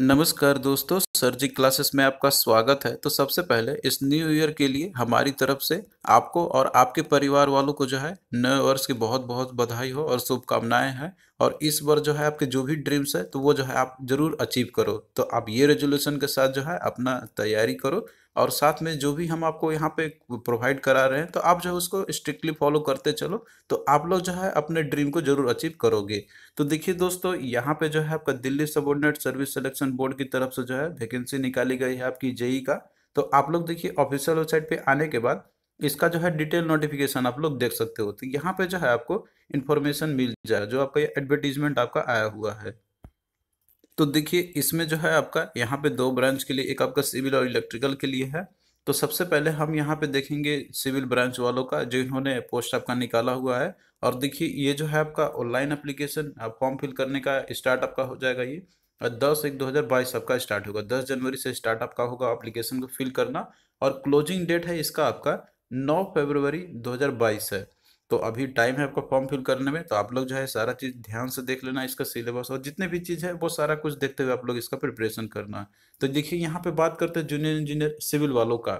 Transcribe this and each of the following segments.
नमस्कार दोस्तों सर्जिक क्लासेस में आपका स्वागत है तो सबसे पहले इस न्यू ईयर के लिए हमारी तरफ से आपको और आपके परिवार वालों को जो है नए वर्ष की बहुत बहुत बधाई हो और शुभकामनाएं हैं और इस बार जो है आपके जो भी ड्रीम्स है तो वो जो है आप जरूर अचीव करो तो आप ये रेजोल्यूशन के साथ जो है अपना तैयारी करो और साथ में जो भी हम आपको यहाँ पे प्रोवाइड करा रहे हैं तो आप जो है उसको स्ट्रिक्टली फॉलो करते चलो तो आप लोग जो है अपने ड्रीम को जरूर अचीव करोगे तो देखिए दोस्तों यहाँ पे जो है आपका Delhi subordinate service selection board की तरफ से जो है वैकेंसी निकाली गई है आपकी जेई का तो आप लोग देखिए ऑफिशियल वेबसाइट पर आने के बाद इसका जो है डिटेल नोटिफिकेशन आप लोग देख सकते हो तो यहाँ पे जो है आपको इन्फॉर्मेशन मिल जाए जो आपका एडवर्टीजमेंट आपका आया हुआ है तो देखिए इसमें जो है आपका यहाँ पे दो ब्रांच के लिए एक आपका सिविल और इलेक्ट्रिकल के लिए है तो सबसे पहले हम यहाँ पे देखेंगे सिविल ब्रांच वालों का जो इन्होंने पोस्ट आपका निकाला हुआ है और देखिए ये जो है आपका ऑनलाइन अप्लीकेशन फॉर्म फिल करने का स्टार्ट आपका हो जाएगा ये और दस एक दो हज़ार बाईस आपका स्टार्ट होगा दस जनवरी से स्टार्ट आपका होगा अप्लीकेशन को फिल करना और क्लोजिंग डेट है इसका आपका नौ फेबरवरी दो हज़ार बाईस है तो अभी टाइम है आपका फॉर्म फिल करने में तो आप लोग जो है सारा चीज़ ध्यान से देख लेना इसका सिलेबस और जितने भी चीज़ है वो सारा कुछ देखते हुए आप लोग इसका प्रिपरेशन करना तो देखिए यहाँ पे बात करते हैं जूनियर इंजीनियर सिविल वालों का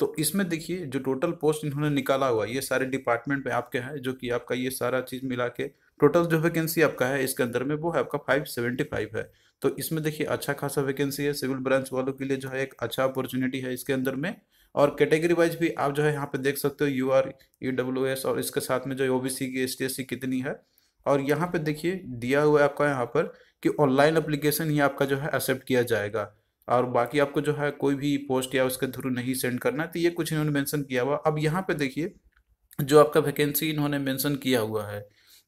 तो इसमें देखिए जो टोटल पोस्ट इन्होंने निकाला हुआ ये सारे डिपार्टमेंट में आपके हैं जो कि आपका ये सारा चीज़ मिला के टोटल जो वैकेंसी आपका है इसके अंदर में वो है आपका फाइव सेवेंटी फाइव है तो इसमें देखिए अच्छा खासा वैकेंसी है सिविल ब्रांच वालों के लिए जो है एक अच्छा अपॉर्चुनिटी है इसके अंदर में और कैटेगरी वाइज भी आप जो है यहाँ पे देख सकते हो U R E W S और इसके साथ में जो ओ बी सी की एस टी एस सी कितनी है और यहाँ पे देखिए दिया हुआ है आपका यहाँ पर कि ऑनलाइन अप्लीकेशन ही आपका जो है एक्सेप्ट किया जाएगा और बाकी आपको जो है कोई भी पोस्ट या उसके थ्रू नहीं सेंड करना है तो ये कुछ इन्होंने मैंसन किया हुआ अब यहाँ पे देखिए जो आपका वैकेंसी इन्होंने मैंसन किया हुआ है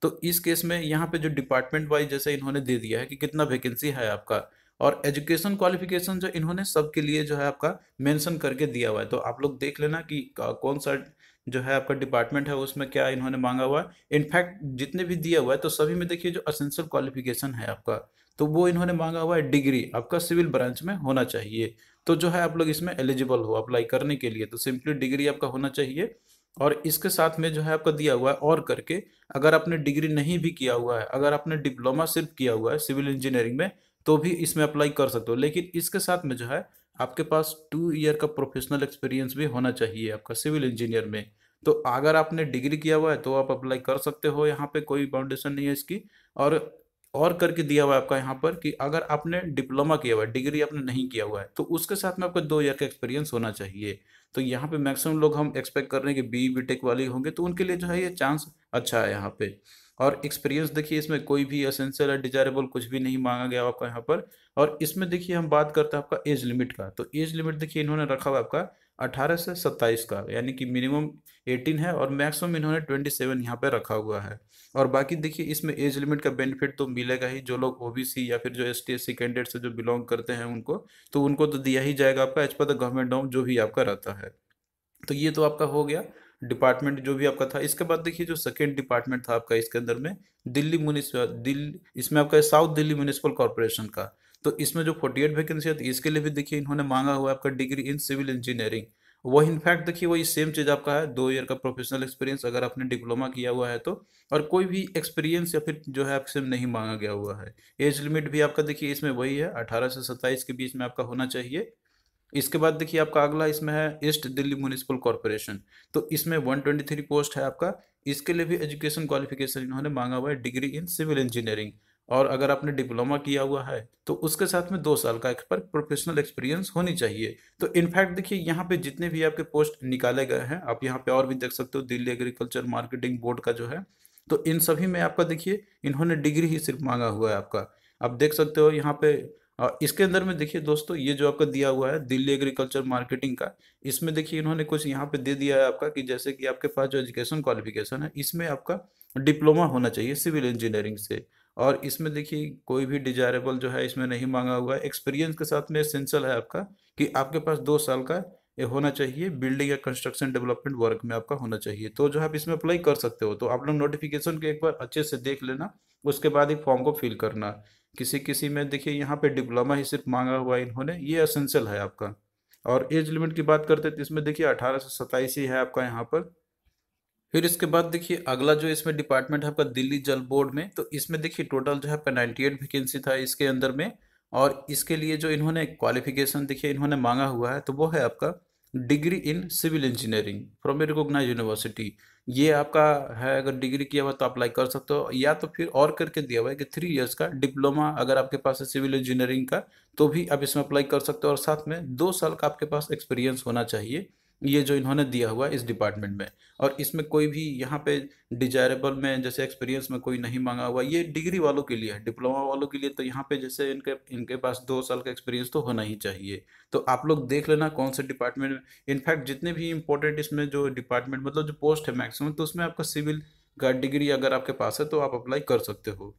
तो इस केस में यहाँ पे जो डिपार्टमेंट वाइज जैसे इन्होंने दे दिया है कि कितना वैकेंसी है आपका और एजुकेशन क्वालिफिकेशन जो इन्होंने सबके लिए जो है आपका मेंशन करके दिया हुआ है तो आप लोग देख लेना कि कौन सा जो है आपका डिपार्टमेंट है उसमें क्या इन्होंने मांगा हुआ है इनफैक्ट जितने भी दिया हुआ है तो सभी में देखिए जो असेंशियल क्वालिफिकेशन है आपका तो वो इन्होंने मांगा हुआ है डिग्री आपका सिविल ब्रांच में होना चाहिए तो जो है आप लोग इसमें एलिजिबल हो अप्लाई करने के लिए तो सिंपली डिग्री आपका होना चाहिए और इसके साथ में जो है आपका दिया हुआ है और करके अगर आपने डिग्री नहीं भी किया हुआ है अगर आपने डिप्लोमा सिर्फ किया हुआ है सिविल इंजीनियरिंग में तो भी इसमें अप्लाई कर सकते हो लेकिन इसके साथ में जो है आपके पास टू ईयर का प्रोफेशनल एक्सपीरियंस भी होना चाहिए आपका सिविल इंजीनियर में तो अगर आपने डिग्री किया हुआ है तो आप अप्लाई कर सकते हो यहाँ पे कोई बाउंडेशन नहीं है इसकी और और करके दिया हुआ है आपका यहाँ पर कि अगर आपने डिप्लोमा किया हुआ है डिग्री आपने नहीं किया हुआ है तो उसके साथ में आपको दो ईयर का एक्सपीरियंस होना चाहिए तो यहाँ पे मैक्सिमम लोग हम एक्सपेक्ट कर रहे हैं कि बी बी टेक वाले होंगे तो उनके लिए जो है ये चांस अच्छा है यहाँ पे और एक्सपीरियंस देखिए इसमें कोई भी असेंशियल या डिजायरेबल कुछ भी नहीं मांगा गया आपका यहाँ पर और इसमें देखिए हम बात करते हैं आपका एज लिमिट का तो एज लिमिट देखिए इन्होंने रखा हुआ आपका 18 से 27 का यानी कि मिनिमम 18 है और मैक्सिमम इन्होंने 27 सेवन यहाँ पर रखा हुआ है और बाकी देखिए इसमें एज लिमिट का बेनिफिट तो मिलेगा ही जो लोग ओ या फिर जो S T S C candidate से जो बिलोंग करते हैं उनको तो उनको तो दिया ही जाएगा आपका एज पर द गवर्नमेंट नॉम जो भी आपका रहता है तो ये तो आपका हो गया डिपार्टमेंट जो भी आपका था इसके बाद देखिए जो सेकेंड डिपार्टमेंट था आपका इसके अंदर में दिल्ली म्यूनिसिपल दिल्ली इसमें आपका साउथ दिल्ली म्यूनिसिपल कॉरपोरेशन का तो इसमें जो फोर्टी एट वैकेंसी है तो इसके लिए भी देखिए इन्होंने मांगा हुआ आपका डिग्री इन सिविल इंजीनियरिंग वो इनफैक्ट देखिए वही सेम चीज़ आपका है दो ईयर का प्रोफेशनल एक्सपीरियंस अगर आपने डिप्लोमा किया हुआ है तो और कोई भी एक्सपीरियंस या फिर जो है आपसे नहीं मांगा गया हुआ है एज लिमिट भी आपका देखिए इसमें वही है अठारह से सत्ताईस के बीच में आपका होना चाहिए इसके बाद देखिए आपका अगला इसमें है ईस्ट दिल्ली म्यूनिसिपल कॉरपोरेशन तो इसमें थ्री पोस्ट है आपका इसके लिए भी एजुकेशन क्वालिफिकेशन इन्होंने मांगा हुआ है डिग्री इन सिविल इंजीनियरिंग और अगर आपने डिप्लोमा किया हुआ है तो उसके साथ में दो साल का पर प्रोफेशनल एक्सपीरियंस होनी चाहिए तो इनफैक्ट देखिए यहाँ पे जितने भी आपके पोस्ट निकाले गए हैं आप यहाँ पे और भी देख सकते हो दिल्ली एग्रीकल्चर मार्केटिंग बोर्ड का जो है तो इन सभी में आपका देखिए इन्होंने डिग्री ही सिर्फ मांगा हुआ है आपका आप देख सकते हो यहाँ पे और इसके अंदर में देखिए दोस्तों ये जो आपका दिया हुआ है दिल्ली एग्रीकल्चर मार्केटिंग का इसमें देखिए इन्होंने कुछ यहाँ पे दे दिया है आपका कि जैसे कि आपके पास जो एजुकेशन क्वालिफिकेशन है इसमें आपका डिप्लोमा होना चाहिए सिविल इंजीनियरिंग से और इसमें देखिए कोई भी डिजायरेबल जो है इसमें नहीं मांगा हुआ है एक्सपीरियंस के साथ में सेंसल है आपका कि आपके पास दो साल का ये होना चाहिए बिल्डिंग या कंस्ट्रक्शन डेवलपमेंट वर्क में आपका होना चाहिए तो जो आप इसमें अप्लाई कर सकते हो तो आप लोग नोटिफिकेशन के एक बार अच्छे से देख लेना उसके बाद एक फॉर्म को फिल करना किसी किसी में देखिए यहाँ पे डिप्लोमा ही सिर्फ मांगा हुआ इन्होंने ये असेंशियल है आपका और एज लिमिट की बात करते हैं तो इसमें देखिए अठारह से सत्ताईस ही है आपका यहाँ पर फिर इसके बाद देखिए अगला जो इसमें डिपार्टमेंट है आपका दिल्ली जल बोर्ड में तो इसमें देखिए टोटल जो है आपका नाइन्टी एट वैकेंसी था इसके अंदर में और इसके लिए जो इन्होंने क्वालिफिकेशन देखिए इन्होंने मांगा हुआ है तो वो है आपका degree in civil engineering from a recognise university ये आपका है अगर डिग्री किया हुआ तो अप्लाई कर सकते हो या तो फिर और करके दिया हुआ है कि थ्री इयर्स का डिप्लोमा अगर आपके पास है सिविल इंजीनियरिंग का तो भी आप इसमें अप्लाई कर सकते हो और साथ में दो साल का आपके पास एक्सपीरियंस होना चाहिए ये जो इन्होंने दिया हुआ इस डिपार्टमेंट में और इसमें कोई भी यहाँ पे डिजायरेबल में जैसे एक्सपीरियंस में कोई नहीं मांगा हुआ ये डिग्री वालों के लिए है डिप्लोमा वालों के लिए तो यहाँ पे जैसे इनके इनके पास दो साल का एक्सपीरियंस तो होना ही चाहिए तो आप लोग देख लेना कौन से डिपार्टमेंट में इनफैक्ट जितने भी इंपॉर्टेंट इसमें जो डिपार्टमेंट मतलब जो पोस्ट है मैक्सिमम तो उसमें आपका सिविल का डिग्री अगर आपके पास है तो आप अप्लाई कर सकते हो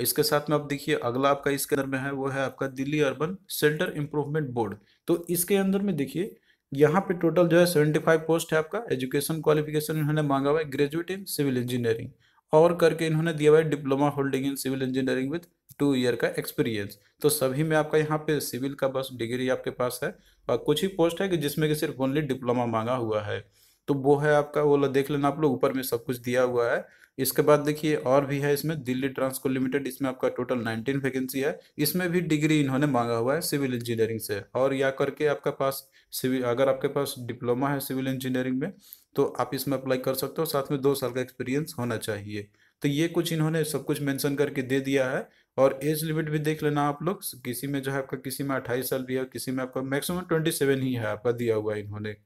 इसके साथ में आप देखिए अगला आपका इसके अंदर में है वो है आपका Delhi urban centre improvement board तो इसके अंदर में देखिए यहाँ पे टोटल जो है सेवेंटी फाइव पोस्ट है आपका एजुकेशन क्वालिफिकेशन इन्होंने मांगा हुआ है ग्रेजुएट इन सिविल इंजीनियरिंग और करके इन्होंने दिया हुआ है diploma holding in civil engineering with two year का एक्सपीरियंस तो सभी में आपका यहाँ पे सिविल का बस डिग्री आपके पास है और कुछ ही पोस्ट है कि जिसमें कि सिर्फ ओनली डिप्लोमा मांगा हुआ है तो वो है आपका वो देख लेना आप लोग ऊपर में सब कुछ दिया हुआ है इसके बाद देखिए और भी है इसमें दिल्ली ट्रांसको लिमिटेड इसमें आपका टोटल नाइनटीन वैकेंसी है इसमें भी डिग्री इन्होंने मांगा हुआ है सिविल इंजीनियरिंग से और या करके आपका पास सिविल अगर आपके पास डिप्लोमा है सिविल इंजीनियरिंग में तो आप इसमें अप्लाई कर सकते हो साथ में दो साल का एक्सपीरियंस होना चाहिए तो ये कुछ इन्होंने सब कुछ मेंशन करके दे दिया है और एज लिमिट भी देख लेना आप लोग किसी में जो है आपका किसी में अट्ठाईस साल भी है किसी में आपका मैक्सिमम ट्वेंटी सेवन ही है आपका दिया हुआ इन्होंने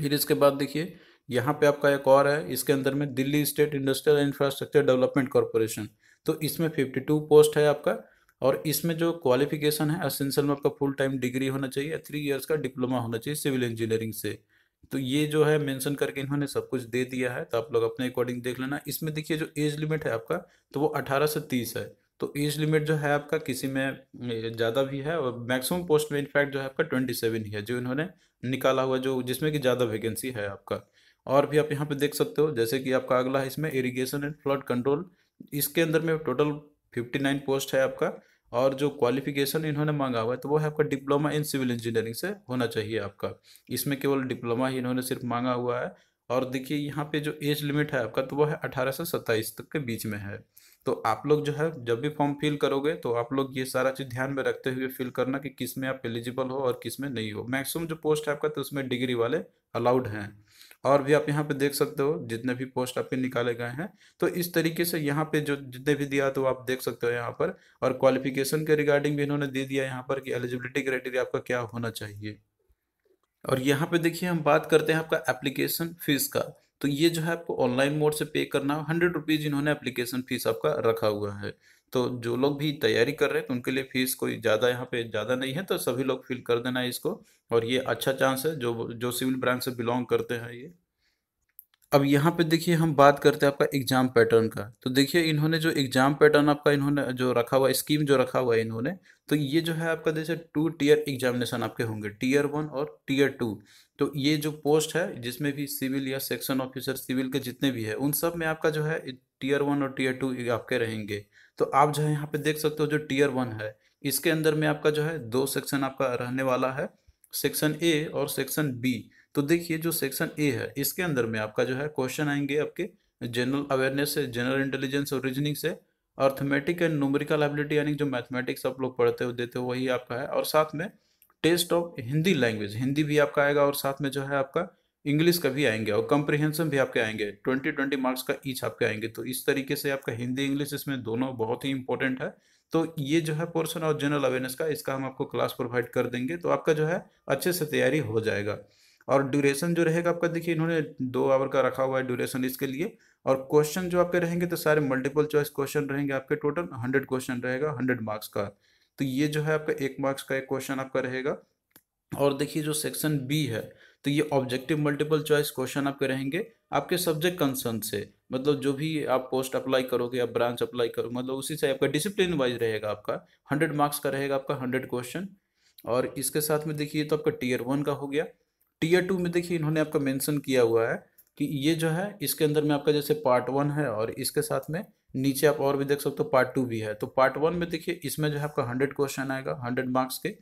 फिर इसके बाद देखिए यहाँ पे आपका एक और है इसके अंदर में Delhi state industrial infrastructure development corporation तो इसमें फिफ्टी टू पोस्ट है आपका और इसमें जो क्वालिफिकेशन है असेंशियल में आपका फुल टाइम डिग्री होना चाहिए थ्री इयर्स का डिप्लोमा होना चाहिए सिविल इंजीनियरिंग से तो ये जो है मेंशन करके इन्होंने सब कुछ दे दिया है तो आप लोग अपने अकॉर्डिंग देख लेना इसमें देखिए जो एज लिमिट है आपका तो वो अठारह से तीस है तो एज लिमिट जो है आपका किसी में ज़्यादा भी है और मैक्सिमम पोस्ट में इनफैक्ट जो है आपका ट्वेंटी सेवन ही है जो इन्होंने निकाला हुआ जो जिसमें कि ज़्यादा वैकेंसी है आपका और भी आप यहाँ पे देख सकते हो जैसे कि आपका अगला है इसमें इरीगेशन एंड फ्लड कंट्रोल इसके अंदर में टोटल फिफ्टी नाइन पोस्ट है आपका और जो क्वालिफिकेशन इन्होंने मांगा हुआ है तो वो है आपका डिप्लोमा इन सिविल इंजीनियरिंग से होना चाहिए आपका इसमें केवल डिप्लोमा ही इन्होंने सिर्फ मांगा हुआ है और देखिए यहाँ पे जो एज लिमिट है आपका तो वो है अठारह से सत्ताईस तक के बीच में है तो आप लोग जो है जब भी फॉर्म फिल करोगे तो आप लोग ये सारा चीज़ ध्यान में रखते हुए फिल करना कि किस में आप एलिजिबल हो और किस में नहीं हो मैक्सिमम जो पोस्ट है आपका तो उसमें डिग्री वाले अलाउड हैं और भी आप यहाँ पे देख सकते हो जितने भी पोस्ट आपके निकाले गए हैं तो इस तरीके से यहाँ पे जो जितने भी दिया तो आप देख सकते हो यहाँ पर और क्वालिफिकेशन के रिगार्डिंग भी इन्होंने दे दिया यहाँ पर कि एलिजिबिलिटी क्राइटेरिया आपका क्या होना चाहिए और यहाँ पे देखिए हम बात करते हैं आपका एप्लीकेशन फीस का तो ये जो है आपको ऑनलाइन मोड से पे करना हंड्रेड रुपीज़ इन्होंने एप्लीकेशन फीस आपका रखा हुआ है तो जो लोग भी तैयारी कर रहे हैं तो उनके लिए फीस कोई ज़्यादा यहाँ पे ज़्यादा नहीं है तो सभी लोग फिल कर देना है इसको और ये अच्छा चांस है जो जो सिविल ब्रांच से बिलोंग करते हैं ये अब यहाँ पे देखिए हम बात करते हैं आपका एग्जाम पैटर्न का तो देखिए इन्होंने जो एग्जाम पैटर्न आपका इन्होंने जो रखा हुआ स्कीम जो रखा हुआ है इन्होंने तो ये जो है आपका जैसे टू टीयर एग्जामिनेशन आपके होंगे टीयर वन और टीयर टू तो ये जो पोस्ट है जिसमें भी सिविल या सेक्शन ऑफिसर सिविल के जितने भी है उन सब में आपका जो है टीयर वन और टीयर टू आपके रहेंगे तो आप जो है यहाँ पे देख सकते हो जो टीयर वन है इसके अंदर में आपका जो है दो सेक्शन आपका रहने वाला है सेक्शन ए और सेक्शन बी तो देखिए जो सेक्शन ए है इसके अंदर में आपका जो है क्वेश्चन आएंगे आपके जनरल अवेयरनेस से जनरल इंटेलिजेंस और रीजनिंग से अर्थमेटिक एंड न्यूमेरिकल एबिलिटी यानी जो मैथमेटिक्स आप लोग पढ़ते हो देते हो वही आपका है और साथ में test of Hindi language Hindi भी आपका आएगा और साथ में जो है आपका इंग्लिश का भी आएंगे और कम्प्रिहेंसन भी आपके आएंगे ट्वेंटी ट्वेंटी मार्क्स का ईच आपके आएंगे तो इस तरीके से आपका हिंदी इंग्लिश इसमें दोनों बहुत ही इंपॉर्टेंट है तो ये जो है पोर्सन और जनरल अवेयरनेस का इसका हम आपको क्लास प्रोवाइड कर देंगे तो आपका जो है अच्छे से तैयारी हो जाएगा और ड्यूरेशन जो रहेगा आपका देखिए इन्होंने दो आवर का रखा हुआ है ड्यूरेशन इसके लिए और क्वेश्चन जो आपके रहेंगे तो सारे मल्टीपल चॉइस क्वेश्चन रहेंगे आपके टोटल हंड्रेड क्वेश्चन रहेगा हंड्रेड मार्क्स का तो ये जो है आपका एक मार्क्स का एक क्वेश्चन आपका रहेगा और देखिए जो सेक्शन बी है तो ये ऑब्जेक्टिव मल्टीपल चॉइस क्वेश्चन आपके रहेंगे आपके सब्जेक्ट कंसर्न से मतलब जो भी आप पोस्ट अप्लाई करोगे या ब्रांच अप्लाई करो मतलब उसी से आपका डिसिप्लिन वाइज रहेगा आपका हंड्रेड मार्क्स का रहेगा आपका हंड्रेड क्वेश्चन और इसके साथ में देखिए तो आपका टीयर वन का हो गया टीयर टू में देखिए इन्होंने आपका मेंशन किया हुआ है कि ये जो है इसके अंदर में आपका जैसे पार्ट वन है और इसके साथ में नीचे आप और भी देख सकते हो पार्ट टू भी है तो पार्ट वन में देखिए इसमें जो है आपका हंड्रेड क्वेश्चन आएगा हंड्रेड मार्क्स के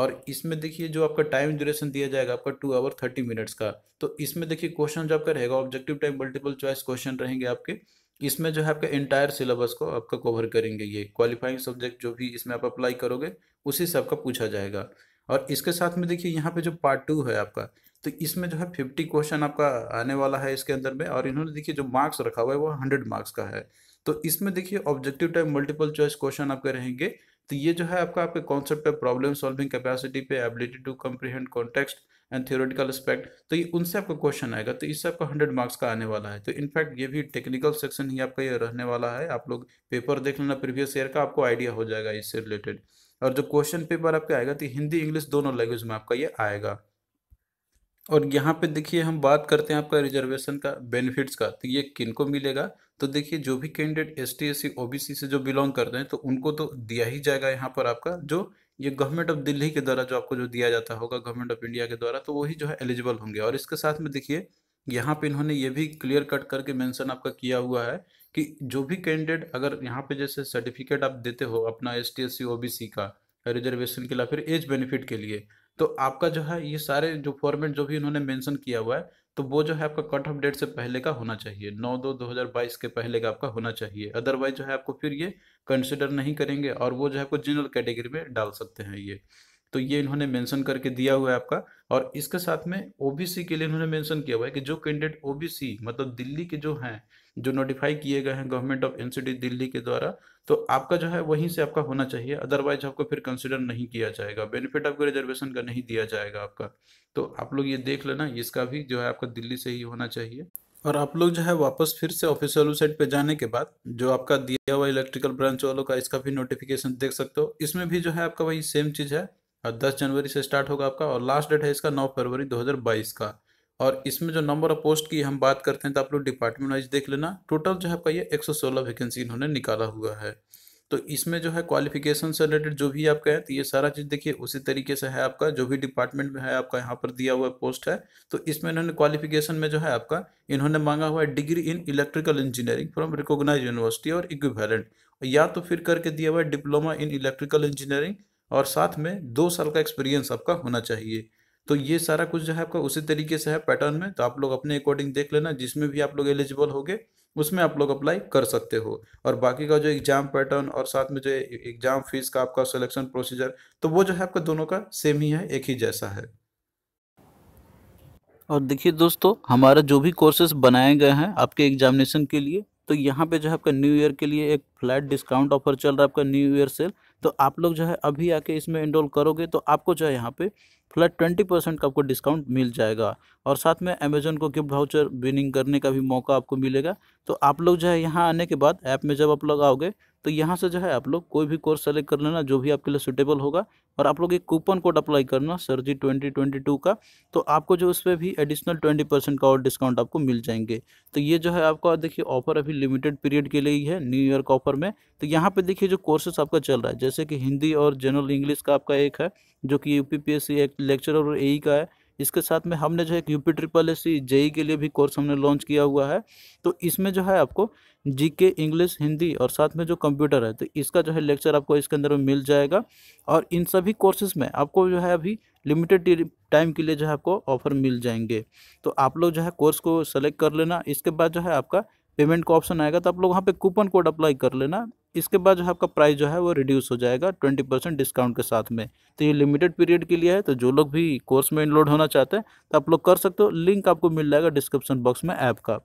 और इसमें देखिए जो आपका टाइम ड्यूरेशन दिया जाएगा आपका टू आवर थर्टी मिनट्स का तो इसमें देखिए क्वेश्चन जो आपका रहेगा objective type multiple choice question रहेंगे आपके इसमें जो है आपका इंटायर सिलेबस को आपका कवर करेंगे ये क्वालिफाइंग सब्जेक्ट जो भी इसमें आप अप्लाई करोगे उसी से आपका पूछा जाएगा और इसके साथ में देखिए यहाँ पे जो पार्ट टू है आपका तो इसमें जो है फिफ्टी क्वेश्चन आपका आने वाला है इसके अंदर में और इन्होंने देखिए जो मार्क्स रखा हुआ है वो हंड्रेड मार्क्स का है तो इसमें देखिए objective type multiple choice question आपके रहेंगे तो ये जो है आपका आपके कॉन्सेप्ट पे प्रॉब्लम सॉल्विंग कैपेसिटी पे ability to comprehend context and theoretical aspect तो ये उनसे आपका क्वेश्चन आएगा तो इससे आपका हंड्रेड मार्क्स का आने वाला है तो इनफैक्ट ये भी टेक्निकल सेक्शन ही आपका ये रहने वाला है आप लोग पेपर देख लेना प्रीवियस ईयर का आपको आइडिया हो जाएगा इससे रिलेटेड और जो क्वेश्चन पेपर आपका आएगा तो हिंदी इंग्लिश दोनों लैंग्वेज में आपका ये आएगा और यहाँ पे देखिए हम बात करते हैं आपका रिजर्वेशन का बेनिफिट्स का तो ये किन को मिलेगा तो देखिए जो भी candidate S T S C से जो बिलोंग करते हैं तो उनको तो दिया ही जाएगा यहाँ पर आपका जो ये गवर्नमेंट ऑफ दिल्ली के द्वारा जो आपको जो दिया जाता होगा गवर्नमेंट ऑफ इंडिया के द्वारा तो वही जो है एलिजिबल होंगे और इसके साथ में देखिए यहाँ पे इन्होंने ये भी क्लियर कट करके मेंशन आपका किया हुआ है कि जो भी कैंडिडेट अगर यहाँ पे जैसे सर्टिफिकेट आप देते हो अपना S T S C O B C का रिजर्वेशन के लिए फिर एज बेनिफिट के लिए तो आपका जो है ये सारे जो फॉर्मेट जो भी इन्होंने मेंशन किया हुआ है तो वो जो है आपका कट ऑफ डेट से पहले का होना चाहिए नौ दो दो हज़ार बाईस के पहले का आपका होना चाहिए अदरवाइज जो है आपको फिर ये कंसिडर नहीं करेंगे और वो जो है आपको जनरल कैटेगरी में डाल सकते हैं ये तो ये इन्होंने मेंशन करके दिया हुआ है आपका और इसके साथ में ओबीसी के लिए इन्होंने मेंशन किया हुआ है कि जो कैंडिडेट ओबीसी मतलब दिल्ली के जो हैं जो नोटिफाई किए गए हैं गवर्नमेंट ऑफ एनसीडी दिल्ली के द्वारा तो आपका जो है वहीं से आपका होना चाहिए अदरवाइज आपको फिर कंसिडर नहीं किया जाएगा बेनिफिट आपको रिजर्वेशन का नहीं दिया जाएगा आपका तो आप लोग ये देख लेना इसका भी जो है आपका दिल्ली से ही होना चाहिए और आप लोग जो है वापस फिर से ऑफिशियल वेबसाइट पे जाने के बाद जो आपका दिया हुआ इलेक्ट्रिकल ब्रांच वालों का इसका भी नोटिफिकेशन देख सकते हो इसमें भी जो है आपका वही सेम चीज़ है और दस जनवरी से स्टार्ट होगा आपका और लास्ट डेट है इसका नौ फरवरी 2022 का और इसमें जो नंबर ऑफ पोस्ट की हम बात करते हैं तो आप लोग डिपार्टमेंट वाइज देख लेना टोटल जो है आपका ये 116 वैकेंसी इन्होंने निकाला हुआ है तो इसमें जो है क्वालिफिकेशन से रिलेटेड जो भी आपका है तो ये सारा चीज़ देखिए उसी तरीके से है आपका जो भी डिपार्टमेंट में है आपका यहाँ पर दिया हुआ पोस्ट है तो इसमें इन्होंने क्वालिफिकेशन में जो है आपका इन्होंने मांगा हुआ है degree in electrical engineering from recognise university और इक्विवेलेंट या तो फिर करके दिया हुआ है डिप्लोमा इन इलेक्ट्रिकल इंजीनियरिंग और साथ में दो साल का एक्सपीरियंस आपका होना चाहिए तो ये सारा कुछ जो है आपका उसी तरीके से है पैटर्न में तो आप लोग अपने अकॉर्डिंग देख लेना जिसमें भी आप लोग एलिजिबल होगे उसमें आप लोग अप्लाई कर सकते हो और बाकी का जो एग्जाम पैटर्न और साथ में जो एग्जाम फीस का आपका सिलेक्शन प्रोसीजर तो वो जो है आपका दोनों का सेम ही है एक ही जैसा है और देखिए दोस्तों हमारा जो भी कोर्सेज बनाए गए हैं आपके एग्जामिनेशन के लिए तो यहाँ पे जो है आपका न्यू ईयर के लिए एक फ्लैट डिस्काउंट ऑफर चल रहा है आपका न्यू ईयर सेल तो आप लोग जो है अभी आके इसमें इनरोल करोगे तो आपको जो है यहाँ पे फ्लैट ट्वेंटी परसेंट का आपको डिस्काउंट मिल जाएगा और साथ में अमेजोन को गिफ्ट भाउचर विनिंग करने का भी मौका आपको मिलेगा तो आप लोग जो है यहाँ आने के बाद ऐप में जब आप लोग आओगे तो यहाँ से जो है आप लोग कोई भी कोर्स सेलेक्ट कर लेना जो भी आपके लिए सुटेबल होगा और आप लोग एक कूपन कोड अप्लाई करना sir ji twenty twenty two का तो आपको जो उस पर भी एडिशनल ट्वेंटी परसेंट का और डिस्काउंट आपको मिल जाएंगे तो ये जो है आपका देखिए ऑफर अभी लिमिटेड पीरियड के लिए ही है न्यू ईयर ऑफर में तो यहाँ पर देखिए जो कोर्सेस आपका चल रहा है जैसे कि हिंदी और जनरल इंग्लिश का आपका एक है जो कि U P P S C एक लेक्चरर और ए e का है इसके साथ में हमने जो है एक U P triple S JE के लिए भी कोर्स हमने लॉन्च किया हुआ है तो इसमें जो है आपको जी के इंग्लिश हिंदी और साथ में जो कंप्यूटर है तो इसका जो है लेक्चर आपको इसके अंदर में मिल जाएगा और इन सभी कोर्सेज में आपको जो है अभी लिमिटेड टाइम के लिए जो है आपको ऑफर मिल जाएंगे तो आप लोग जो है कोर्स को सेलेक्ट कर लेना इसके बाद जो है आपका पेमेंट का ऑप्शन आएगा तो आप लोग वहाँ पे कूपन कोड अप्लाई कर लेना इसके बाद जो है आपका प्राइस जो है वो रिड्यूस हो जाएगा ट्वेंटी परसेंट डिस्काउंट के साथ में तो ये लिमिटेड पीरियड के लिए है तो जो लोग भी कोर्स में इनलोड होना चाहते हैं तो आप लोग कर सकते हो लिंक आपको मिल जाएगा डिस्क्रिप्शन बॉक्स में ऐप का